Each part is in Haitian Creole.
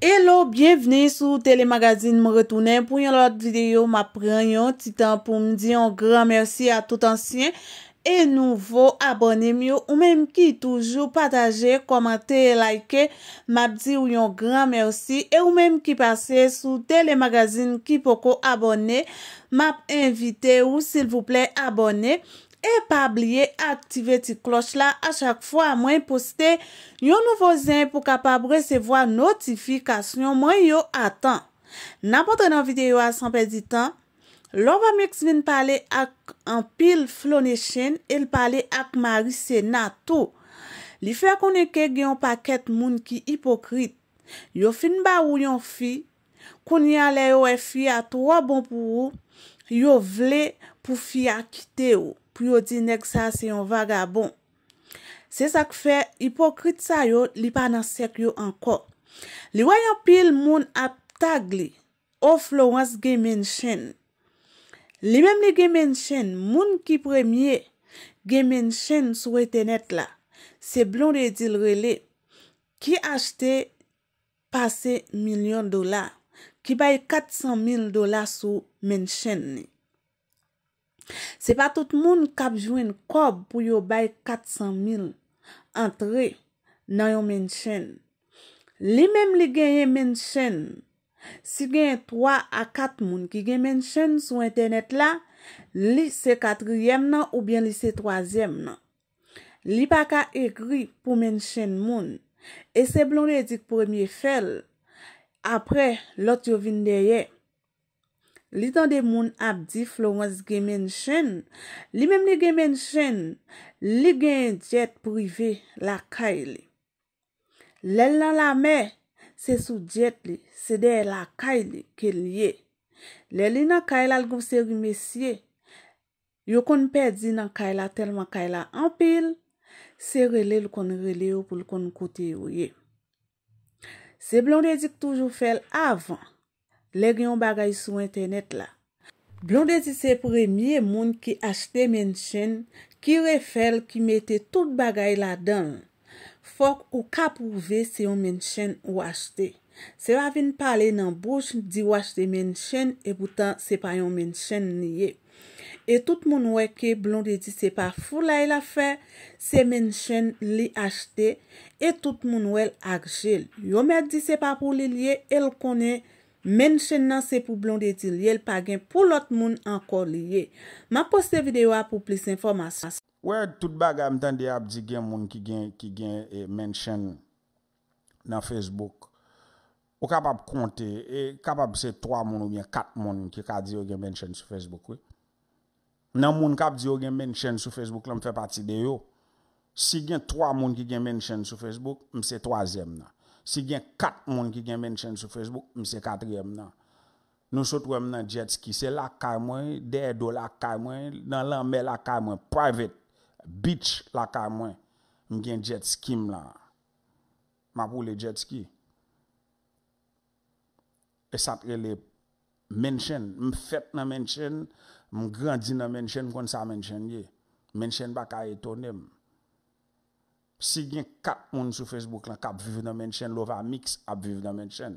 Hello, bienveni sou telemagazine mretounen pou yon lot videyo ma pre yon titan pou mdi yon gran mersi a tout ansyen e nouvo abonem yo ou menm ki toujou pataje, komante, like, map di yon gran mersi e ou menm ki pase sou telemagazine ki poko abonem, map invite ou sil vouple abonem E pa bliye aktive ti kloch la a chak fo a mwen poste yon nou vozen pou kapab resevo a notifikasyon mwen yon atan. Na potre nan videyo a sanpe di tan, lor pa mwen ksevin pale ak an pil flone chen el pale ak marise nato. Li fe akounen ke gen yon paket moun ki hipokrit, yo fin ba ou yon fi, kounen ale yo e fi atwa bon pou ou, yo vle pou fi akite ou. pou yo di nek sa se yon vagabon. Se sak fe, hipokrit sa yo, li pa nan sek yo anko. Li wayan pil moun ap tag li, o Florence gay men chen. Li mem li gay men chen, moun ki premye, gay men chen sou e tenet la. Se blon de dil rele, ki achte pase milyon dola, ki bay 400 mil dola sou men chen ni. Se pa tout moun kap jwen kob pou yo bay 400.000 entre nan yo men chen. Li mem li genye men chen, si genye 3 a 4 moun ki genye men chen sou internet la, li se 4yem nan ou bien li se 3yem nan. Li pa ka ekri pou men chen moun. E se blon re dik premye fel, apre lot yo vin deye, Li tan de moun abdi Florence gemen chen, li mem li gemen chen, li gen djet prive la kay li. Lel nan la me, se sou djet li, se de la kay li ke liye. Leli nan kay la l goun seri mesye, yo kon pedi nan kay la telman kay la anpil, seri le l kon rele yo pou l kon kote yo ye. Se blon de dik toujou fel avan, Leg yon bagay sou internet la. Blonde di se premye moun ki achte menchen, ki refel, ki mette tout bagay la dan. Fok ou kap ouve se yon menchen ou achte. Se wavine pale nan bouj di ou achte menchen, e boutan se pa yon menchen niye. E tout moun weke, blonde di se pa fulay e la fe, se menchen li achte, e tout moun wel akjel. Yon men di se pa pou li liye, el konen, Menchen nan se pou blon de etil, yel pa gen pou lot moun anko liye. Ma poste videyo a pou plis informasyon. Wè, tout baga, mtande ap di gen moun ki gen eh, menchen nan Facebook. Ou kap ap konte, e eh, kap ap se 3 moun ou gen 4 moun ki ka di yo gen menchen sou Facebook we. Nan moun kap di yo gen menchen sou Facebook la m fè pati de yo. Si gen 3 moun ki gen menchen sou Facebook, m se 3èm nan. Si gen kat moun ki gen menchen sou Facebook, mse katrem nan. Nou sotwem nan jet ski, se lakay mwen, dey edo lakay mwen, nan lanme lakay mwen, private, beach lakay mwen. Mgen jet ski mla. Mapou le jet ski. E satre le menchen, mfet nan menchen, mgrandi nan menchen, kon sa menchen ye. Mwenchen baka etonem. Si gen kat moun sou Facebook la, kap viv nan men chen, lo va mix, ap viv nan men chen.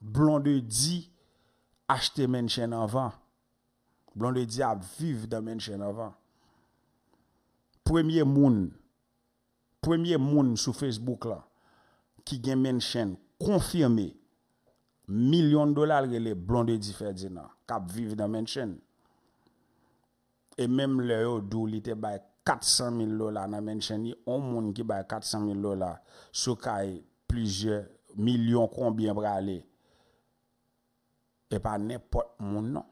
Blonde di, achte men chen avan. Blonde di, ap viv nan men chen avan. Premier moun, premier moun sou Facebook la, ki gen men chen, konfirme, milyon dolar ge le, blonde di fè di nan, kap viv nan men chen. E menm le yo, dou li te bak, Kat san mil lola nan men chen ni On moun ki bay kat san mil lola Sou kay e plije Milyon konbyen brale E pa nepot moun nan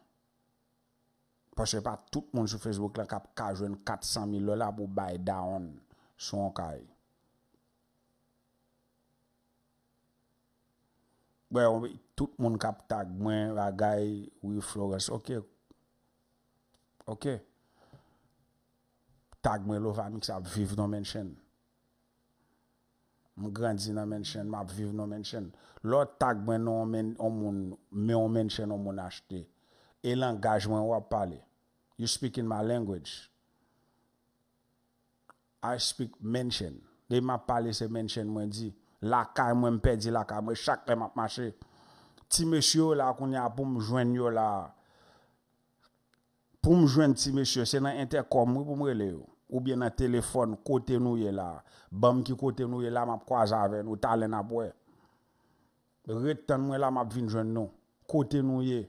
Poche pa tout moun sou Facebook la Kap kajwen kat san mil lola Bou bay daon sou an kay e. Tout moun kap tag Mwen ragay Ou wi yu flores Ok Ok Tag mwen lo fa mwen ki sa ap viv nan menchen. Mwen grandin nan menchen, mwen ap viv nan menchen. Lò tag mwen nou an menchen an mwen achete. E langaj mwen wap pale. You speak in my language. I speak menchen. Dey mwen pale se menchen mwen di. La ka mwen pedi la ka mwen chakre mwen ap mache. Ti mèsyo la akoun ya pou mwen jwen yo la. Poum jwen ti meshe, se nan interkom, mwen pou mwen le yo. Ou bien nan telefon, kote nou ye la. Bam ki kote nou ye la, mwen ap kwa zaven, ou talen ap we. Ret tan nou ye la, mwen ap vin jwen nou. Kote nou ye.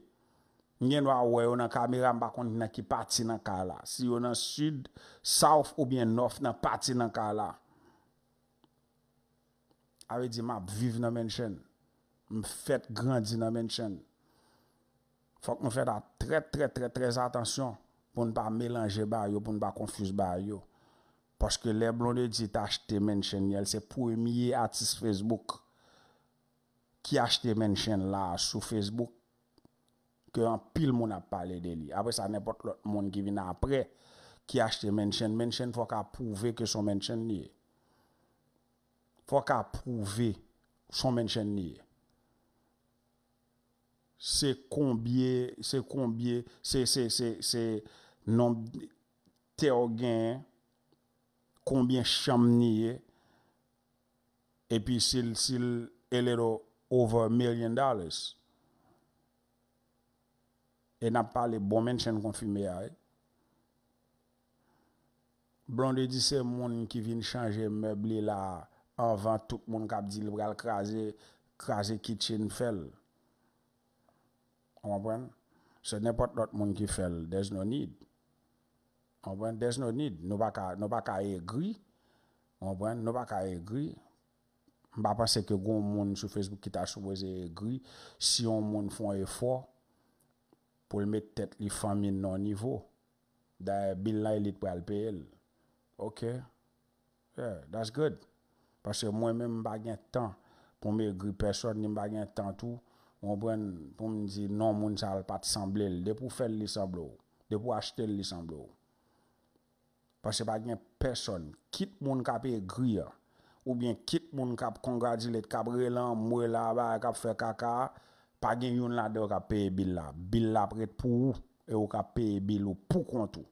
Nyen wawwe, yon nan kamiram bakon, yon nan ki pati nan ka la. Si yon nan sud, sauf ou bien nof, nan pati nan ka la. Awe di map, viv nan men chen. Mwen fet grandi nan men chen. Fòk nou fè da trè trè trè trè trè atensyon pou n'pa mèlange ba yo, pou n'pa konfuse ba yo. Pòske lè blon de dit achete menchen yè, lè se pou emye atis Facebook. Ki achete menchen la sou Facebook, kè an pil moun ap pale de li. Ape sa nèpot lòt moun ki vina apre, ki achete menchen, menchen fòk ap prouve ke son menchen niye. Fòk ap prouve son menchen niye. Se konbye, se konbye, se se se se non te o gen, konbye chamniye, epi sil sil elero over million dollars. E na pale bon men chen konfume ya e. Blonde di se moun ki vin chanje mebli la avan tout moun kap di li vgal kraze, kraze ki chen fel. Anpwen, se nepot lot moun ki fel, there's no need Anpwen, there's no need, nou baka, nou baka e gri Anpwen, nou baka e gri Mba pase ke goun moun sou Facebook ki ta soubeze e gri Si yon moun foun e fwa Poul mè tèt li fami nan nivou Da bil la elit pou alpe el Ok, yeah, that's good Pase mwen mè mbagyen tan Poun mè gri person, mwen mbagyen tan tou Mwen pren, mwen si nan moun sal pati sanble, de pou fè li sanble ou, de pou achete li sanble ou. Pase pa gen person, kit moun ka pe grir, ou bien kit moun ka pe kongraji lete kabre lan, mwen la ba, ka pe fe kaka, pa gen yon la de ou ka pe bil la, bil la prete pou ou, e ou ka pe bil ou pou kontou.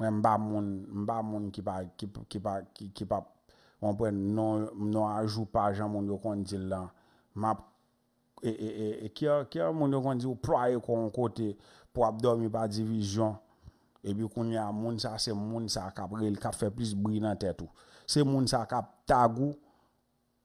Mwen mba moun, mba moun ki pa, ki pa, ki pa, Mwen pren non, non ajou pa ajan moun yo kondi lan. Ma, e, e, e, e kya moun yo kondi ou praye kon kote pou ap dormi pa divizyon. E bi kon ya moun sa, se moun sa kap re, il ka fe plis brin an tetou. Se moun sa kap tagou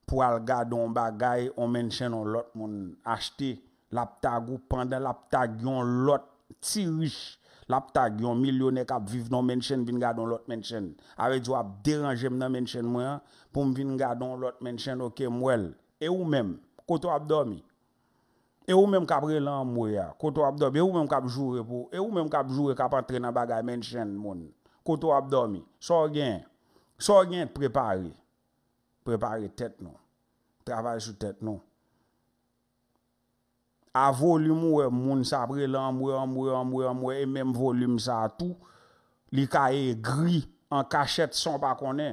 pou al gado mba gaye, on menchen an lot moun. Ache te la ptagu, pandan la ptag yon lot ti riche. Lap tag yon milyone kap viv nan menchen vin gadan lot menchen. Are di wap deranje m nan menchen mwen, pou m vin gadan lot menchen oke mwel. E ou mèm, koto ap domi. E ou mèm kap relan mwen, koto ap domi. E ou mèm kap jure pou, e ou mèm kap jure kap atre nan bagay menchen mwen. Koto ap domi, sor gen, sor gen prepare. Prepare tet nou, travay sou tet nou. A volume ouè e moun sa pre lan mouè, mouè, mouè, mouè, mouè, mouè, mèm volume sa tout. Li ka e gri an kachet son pa konè.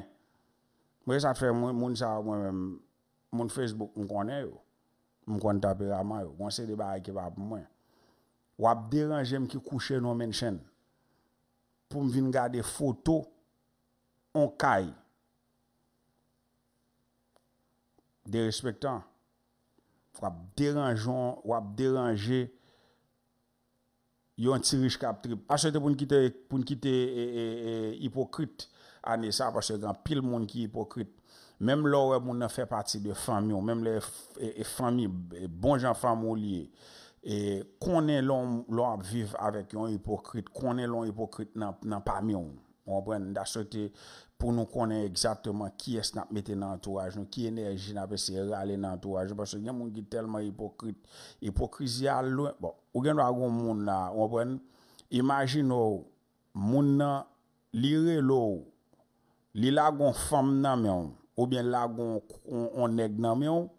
Mwen sa fè moun sa moun Facebook moun konè yo. Moun konta pera man yo. Moun se deba a kebab mwen. Wap deranje m ki kouche nou men chen. Pou m vin gade foto. On kay. Derespektan. Wap deranjon, wap deranje yon ti riche kap tripe. Ase te pou nkite e, e, e, hipokrit ane sa, pa se gan pil moun ki hipokrit. Mem lor wap moun nan fe pati de fami yon, mem le e fami, bon jan fami ou liye. E konen lor wap viv avèk yon hipokrit, konen lor hipokrit nan pami yon. Mwen pren, da sote pou nou konen Eksateman ki es nan meten antouraj nou Ki enerji nan pe se rale nan antouraj Baso gen moun ki telman hipokrit Hipokrizial lwen Ou gen lwa goun moun nan Imagin nou Moun nan li re lou Li lwa goun fam nan myon Ou bien lwa goun On neg nan myon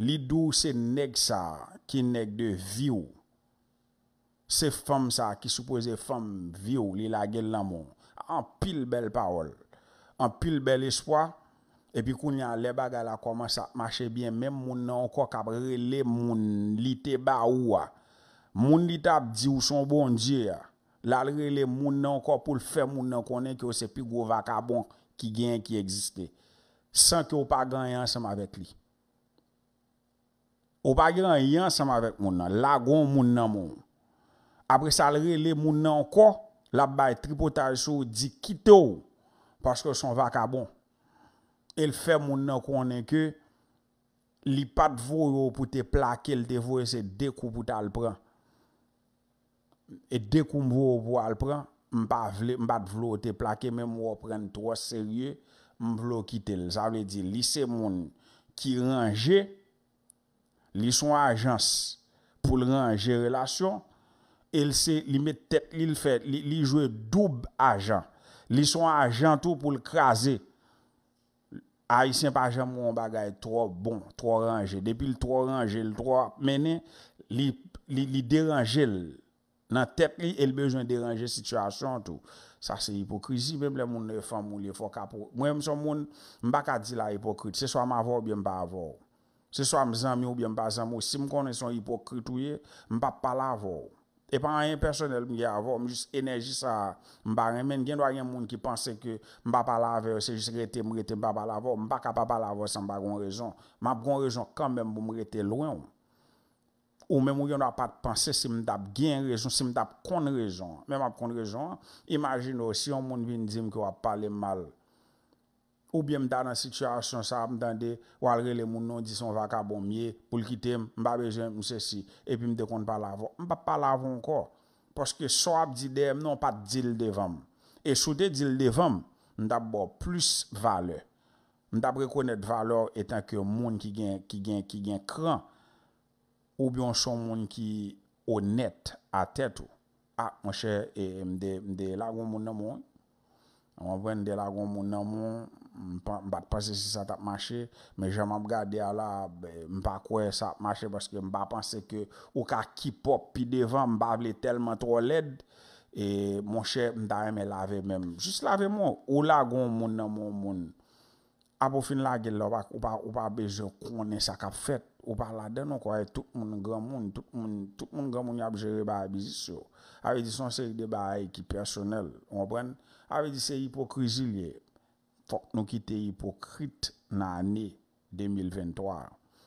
Li dou se neg sa Ki neg de viw Se fam sa ki suppose Fam viw li lwa gen nan moun an pil bel paol, an pil bel espoi, epi koun yon le bagala koman sa mache bien, men moun nan kwa kabrele moun lite ba ouwa, moun li tab di ou son bon di ya, lalrele moun nan kwa pou l fe moun nan konen, ki yo sepi gwo vaka bon, ki gen, ki existe, san ki yo pa gran yon seman vek li. O pa gran yon seman vek moun nan, lalrele moun nan moun, apre sa lrele moun nan kwa, la bay tripo taj sou di kite ou, paske son vakabon, el fe moun nan konen ke, li pat vou yo pou te plake, el te vou ese dekou pou tal pran, e dekou mou yo pou al pran, mba vlo te plake, men mwo pren 3 serye, mblo kite, sa vle di, li se moun ki range, li son ajans pou range relasyon, el se li met tep li l fet, li jwe dub ajan, li son ajan tou pou l krasi, a yi sen pa ajan moun bagay tro bon, tro ranje, depi l tro ranje, meni, li deranje l, nan tep li, el bejwen deranje situasyon tou, sa se hipokrizi, mwen moun mbaka di la hipokrit, se swa m avor, bi m pa avor, se swa m zanmi ou bi m pa zanmo, si m konen son hipokrit ou ye, m pa pa la avor, E pa an yon personel mwen ge avon, mwen jist enerji sa mba remen, gen do an yon moun ki panse ke mba pa lave se jist rete mwen rete mba pa lavo, mba ka pa pa lavo se mba kon rezon. Mwen ap kon rezon kanmen mwen rete lwen ou mwen mwen gen do ap panse se mwen dap gen rezon, se mwen dap kon rezon. Mwen ap kon rezon, imagine ou si yon moun vin di mwen ki wap pale mal. Ou bi m da nan sityasyon sa m dande... Walre le moun nan di son vakabon miye... Poul kite m, m ba beje m, m se si... E pi m de kon pa lavo... M pa pa lavo anko... Poske so ap di de m nan pa di l devanm... E sou de di l devanm... M da bo plus vale... M da prekonet vale etan ke moun ki gen... Ki gen kran... Ou bi an son moun ki... Onet a tet ou... A, m chè, e, m de... M de lagoun moun nan moun... M de lagoun moun nan moun... Mpa te pase si sa tap mache Me jaman ap gade a la Mpa kwe sa ap mache Mpa pense ke ou ka kipop Pi devan mpa avle telman tro led E mwen chè mta eme lave Jis lave mwen Ou la goun moun nan moun moun Apo fin la gel lopak Ou pa beje kounen sa kap fet Ou pa la denon kwa e tout moun Grand moun Tout moun grand moun ap jere ba Avè di son seri de ba ekip personel Avè di se hipokrizi liye Fok nou ki te hipokrit nan ane 2023,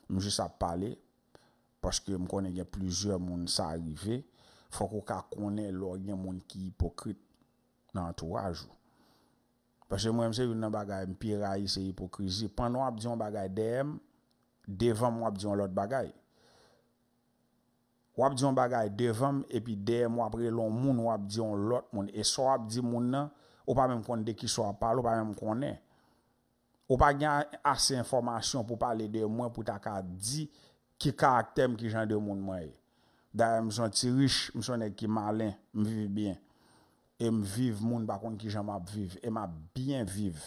mou jis ap pale, paske m konen gen plizye moun sa arive, fok ou ka konen lor gen moun ki hipokrit nan an touwaj ou. Paske mwen mse yon nan bagay m pi rayi se hipokrit, pan wap diyon bagay dem, devan wap diyon lot bagay. Wap diyon bagay devan, epi dem wap re lon moun wap diyon lot moun, e so wap diyon moun nan, Ou pa mè mkonde de ki so apal, ou pa mè mkonde. Ou pa gen ase informasyon pou pale de mwen pou ta ka di ki karakter m ki jan de moun mwen. E. Da m son ti rich, m son ne ki malen, m vivi bien. E m viv moun bakon ki jan m ap viv, e m ap bien viv.